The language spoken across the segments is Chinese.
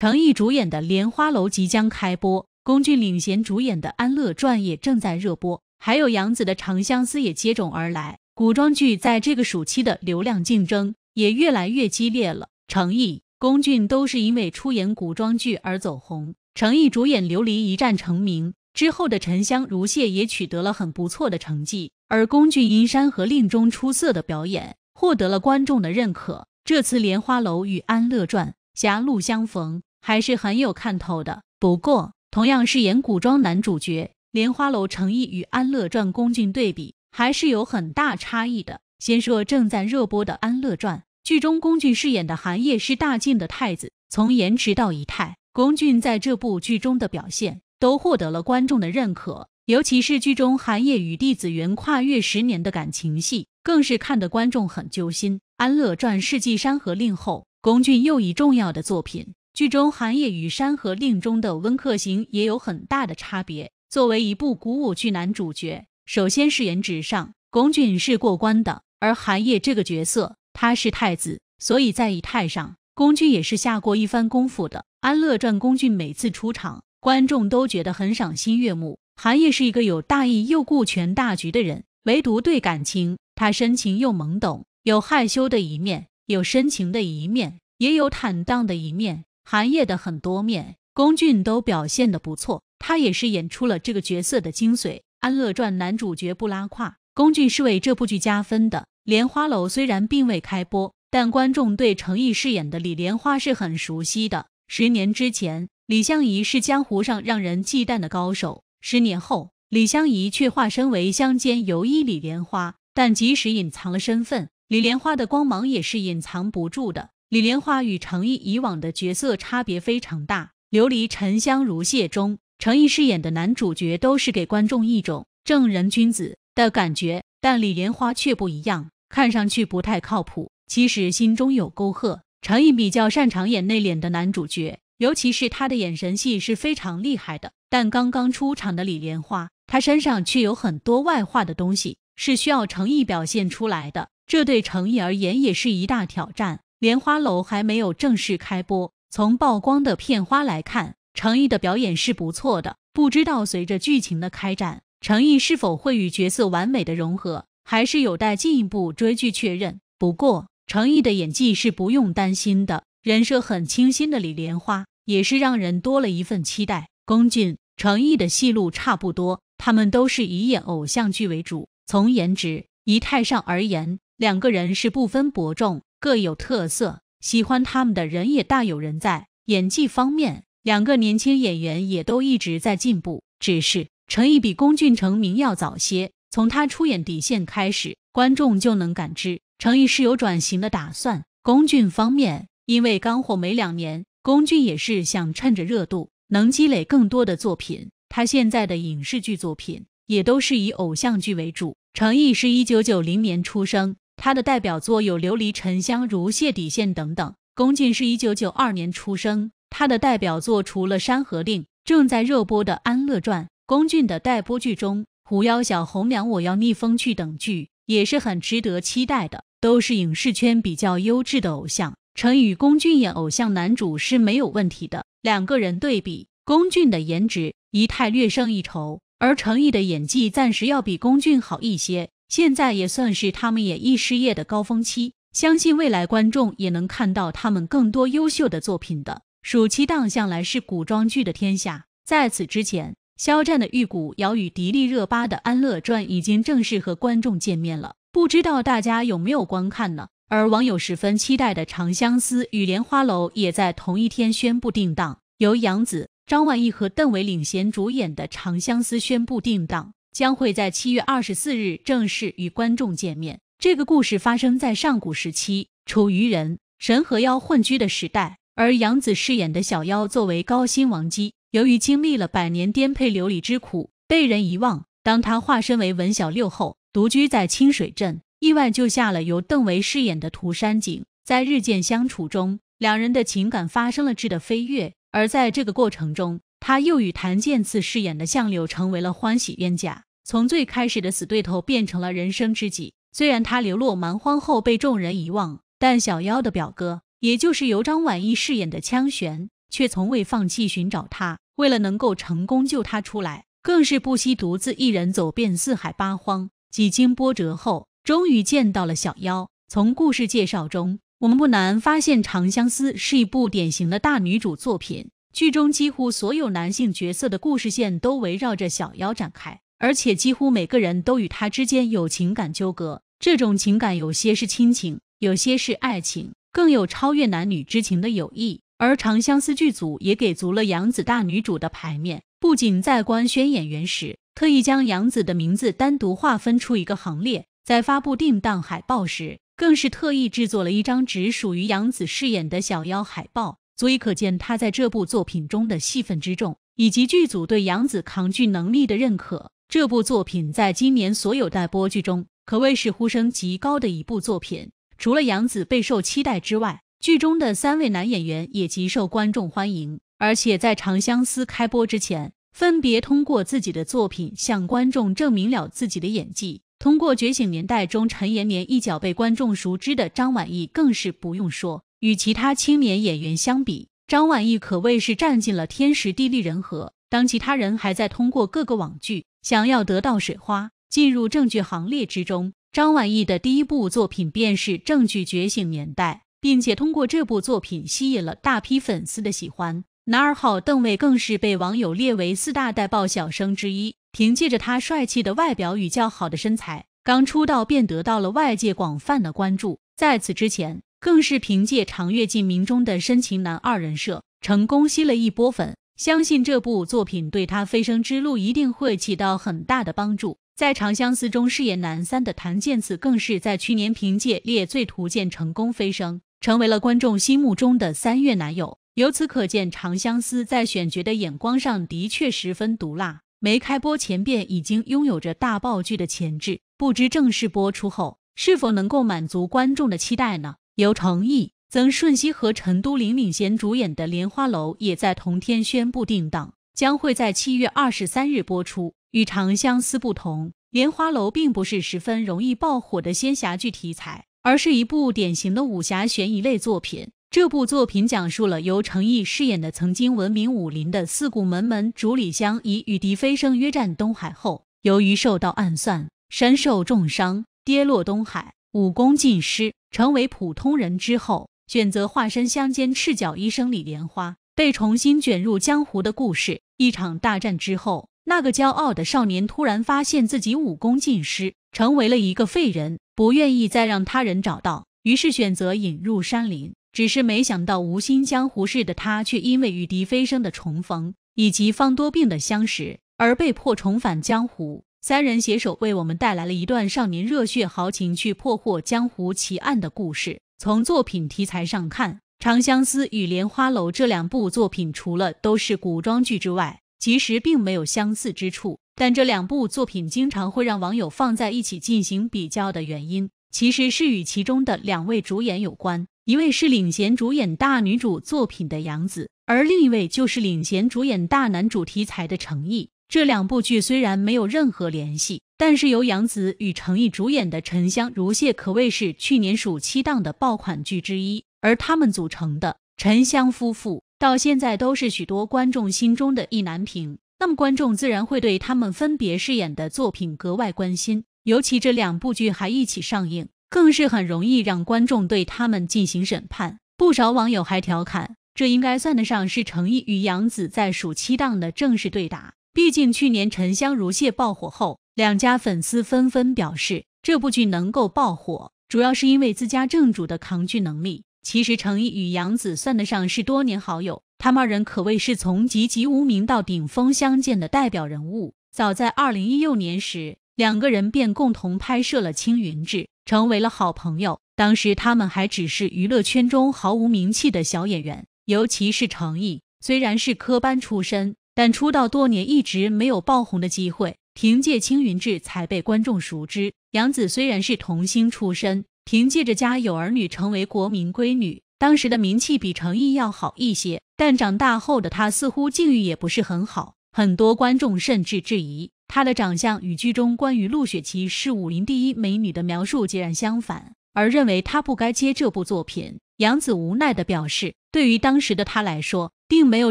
成毅主演的《莲花楼》即将开播，龚俊领衔主演的《安乐传》也正在热播，还有杨紫的《长相思》也接踵而来。古装剧在这个暑期的流量竞争也越来越激烈了。程毅、龚俊都是因为出演古装剧而走红。程毅主演《琉璃》一战成名之后的《沉香如屑》也取得了很不错的成绩，而龚俊因《山河令》中出色的表演获得了观众的认可。这次《莲花楼》与《安乐传》狭路相逢。还是很有看头的。不过，同样饰演古装男主角，《莲花楼》成毅与《安乐传》龚俊对比，还是有很大差异的。先说正在热播的《安乐传》，剧中龚俊饰演的韩烨是大晋的太子，从颜值到仪态，龚俊在这部剧中的表现都获得了观众的认可。尤其是剧中韩烨与弟子云跨越十年的感情戏，更是看得观众很揪心。《安乐传》世纪山河令后，龚俊又一重要的作品。剧中韩烨与《山河令》中的温客行也有很大的差别。作为一部古舞剧，男主角首先是颜值上，龚俊是过关的。而韩烨这个角色，他是太子，所以在仪态上。龚俊也是下过一番功夫的。《安乐传》龚俊每次出场，观众都觉得很赏心悦目。韩烨是一个有大义又顾全大局的人，唯独对感情，他深情又懵懂，有害羞的一面，有深情的一面，也有坦荡的一面。韩叶的很多面，龚俊都表现得不错，他也是演出了这个角色的精髓。安乐传男主角不拉胯，龚俊是为这部剧加分的。莲花楼虽然并未开播，但观众对成毅饰演的李莲花是很熟悉的。十年之前，李相宜是江湖上让人忌惮的高手；十年后，李相宜却化身为乡间游医李莲花。但即使隐藏了身份，李莲花的光芒也是隐藏不住的。李莲花与程毅以往的角色差别非常大。《琉璃》《沉香如屑》中，程毅饰演的男主角都是给观众一种正人君子的感觉，但李莲花却不一样，看上去不太靠谱，其实心中有沟壑。程毅比较擅长演内敛的男主角，尤其是他的眼神戏是非常厉害的。但刚刚出场的李莲花，他身上却有很多外化的东西，是需要程毅表现出来的，这对程毅而言也是一大挑战。莲花楼还没有正式开播，从曝光的片花来看，程毅的表演是不错的。不知道随着剧情的开展，程毅是否会与角色完美的融合，还是有待进一步追剧确认。不过，程毅的演技是不用担心的。人设很清新的李莲花，也是让人多了一份期待。龚俊、程毅的戏路差不多，他们都是以演偶像剧为主。从颜值、仪态上而言，两个人是不分伯仲。各有特色，喜欢他们的人也大有人在。演技方面，两个年轻演员也都一直在进步。只是成毅比龚俊成名要早些，从他出演《底线》开始，观众就能感知成毅是有转型的打算。龚俊方面，因为刚火没两年，龚俊也是想趁着热度能积累更多的作品。他现在的影视剧作品也都是以偶像剧为主。成毅是一九九零年出生。他的代表作有《琉璃》《沉香》《如屑底线》等等。龚俊是一九九二年出生，他的代表作除了《山河令》，正在热播的《安乐传》，龚俊的待播剧中，《狐妖小红娘》《我要逆风去》等剧也是很值得期待的，都是影视圈比较优质的偶像。成与龚俊演偶像男主是没有问题的。两个人对比，龚俊的颜值、仪态略胜一筹，而成毅的演技暂时要比龚俊好一些。现在也算是他们演艺事业的高峰期，相信未来观众也能看到他们更多优秀的作品的。暑期档向来是古装剧的天下，在此之前，肖战的《玉骨遥》与迪丽热巴的《安乐传》已经正式和观众见面了，不知道大家有没有观看呢？而网友十分期待的《长相思》与《莲花楼》也在同一天宣布定档，由杨紫、张晚意和邓为领衔主演的《长相思》宣布定档。将会在七月二十四日正式与观众见面。这个故事发生在上古时期，楚、虞人、神和妖混居的时代。而杨紫饰演的小妖作为高薪王姬，由于经历了百年颠沛流离之苦，被人遗忘。当他化身为文小六后，独居在清水镇，意外救下了由邓为饰演的涂山璟。在日渐相处中，两人的情感发生了质的飞跃。而在这个过程中，他又与谭健次饰演的相柳成为了欢喜冤家，从最开始的死对头变成了人生知己。虽然他流落蛮荒后被众人遗忘，但小妖的表哥，也就是由张晚意饰演的枪玄，却从未放弃寻找他。为了能够成功救他出来，更是不惜独自一人走遍四海八荒。几经波折后，终于见到了小妖。从故事介绍中，我们不难发现，《长相思》是一部典型的大女主作品。剧中几乎所有男性角色的故事线都围绕着小妖展开，而且几乎每个人都与他之间有情感纠葛。这种情感有些是亲情，有些是爱情，更有超越男女之情的友谊。而《长相思》剧组也给足了杨紫大女主的牌面，不仅在官宣演员时特意将杨紫的名字单独划分出一个行列，在发布定档海报时，更是特意制作了一张只属于杨紫饰演的小妖海报。足以可见，他在这部作品中的戏份之重，以及剧组对杨紫扛剧能力的认可。这部作品在今年所有待播剧中，可谓是呼声极高的一部作品。除了杨紫备受期待之外，剧中的三位男演员也极受观众欢迎。而且在《长相思》开播之前，分别通过自己的作品向观众证明了自己的演技。通过《觉醒年代》中陈延年一角被观众熟知的张晚意，更是不用说。与其他青年演员相比，张晚意可谓是占尽了天时地利人和。当其他人还在通过各个网剧想要得到水花、进入正剧行列之中，张晚意的第一部作品便是正剧《觉醒年代》，并且通过这部作品吸引了大批粉丝的喜欢。男二号邓为更是被网友列为四大带爆小生之一。凭借着他帅气的外表与较好的身材，刚出道便得到了外界广泛的关注。在此之前。更是凭借《长月烬明》中的深情男二人设，成功吸了一波粉。相信这部作品对他飞升之路一定会起到很大的帮助。在《长相思》中饰演男三的谭健次，更是在去年凭借《猎罪图鉴》成功飞升，成为了观众心目中的三月男友。由此可见，《长相思》在选角的眼光上的确十分毒辣。没开播前便已经拥有着大爆剧的潜质，不知正式播出后是否能够满足观众的期待呢？由程毅、曾舜晞和陈都灵领衔主演的《莲花楼》也在同天宣布定档，将会在七月二十三日播出。与《长相思》不同，《莲花楼》并不是十分容易爆火的仙侠剧题材，而是一部典型的武侠悬疑类作品。这部作品讲述了由程毅饰演的曾经闻名武林的四顾门门主李湘，以与笛飞声约战东海后，由于受到暗算，身受重伤，跌落东海。武功尽失，成为普通人之后，选择化身乡间赤脚医生李莲花，被重新卷入江湖的故事。一场大战之后，那个骄傲的少年突然发现自己武功尽失，成为了一个废人，不愿意再让他人找到，于是选择隐入山林。只是没想到，无心江湖事的他，却因为与笛飞生的重逢以及方多病的相识，而被迫重返江湖。三人携手为我们带来了一段少年热血豪情去破获江湖奇案的故事。从作品题材上看，《长相思》与《莲花楼》这两部作品除了都是古装剧之外，其实并没有相似之处。但这两部作品经常会让网友放在一起进行比较的原因，其实是与其中的两位主演有关。一位是领衔主演大女主作品的杨紫，而另一位就是领衔主演大男主题材的成毅。这两部剧虽然没有任何联系，但是由杨紫与程毅主演的《沉香如屑》可谓是去年暑期档的爆款剧之一，而他们组成的沉香夫妇到现在都是许多观众心中的意难平，那么观众自然会对他们分别饰演的作品格外关心，尤其这两部剧还一起上映，更是很容易让观众对他们进行审判。不少网友还调侃，这应该算得上是程毅与杨紫在暑期档的正式对打。毕竟去年《沉香如屑》爆火后，两家粉丝纷纷表示，这部剧能够爆火，主要是因为自家正主的扛剧能力。其实，程毅与杨紫算得上是多年好友，他们二人可谓是从籍籍无名到顶峰相见的代表人物。早在2016年时，两个人便共同拍摄了《青云志》，成为了好朋友。当时他们还只是娱乐圈中毫无名气的小演员，尤其是程毅，虽然是科班出身。但出道多年一直没有爆红的机会，凭借《青云志》才被观众熟知。杨紫虽然是童星出身，凭借《着《家有儿女》成为国民闺女，当时的名气比成毅要好一些。但长大后的她似乎境遇也不是很好，很多观众甚至质疑她的长相与剧中关于陆雪琪是武林第一美女的描述截然相反，而认为她不该接这部作品。杨紫无奈的表示，对于当时的她来说。并没有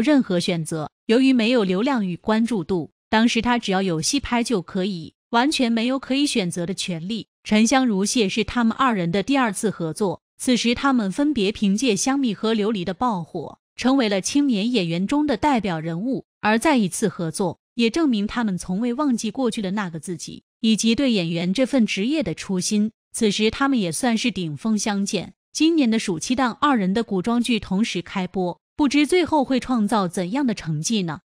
任何选择，由于没有流量与关注度，当时他只要有戏拍就可以，完全没有可以选择的权利。沉香如屑是他们二人的第二次合作，此时他们分别凭借《香蜜》和《琉璃》的爆火，成为了青年演员中的代表人物，而再一次合作也证明他们从未忘记过去的那个自己，以及对演员这份职业的初心。此时他们也算是顶峰相见。今年的暑期档，二人的古装剧同时开播。不知最后会创造怎样的成绩呢？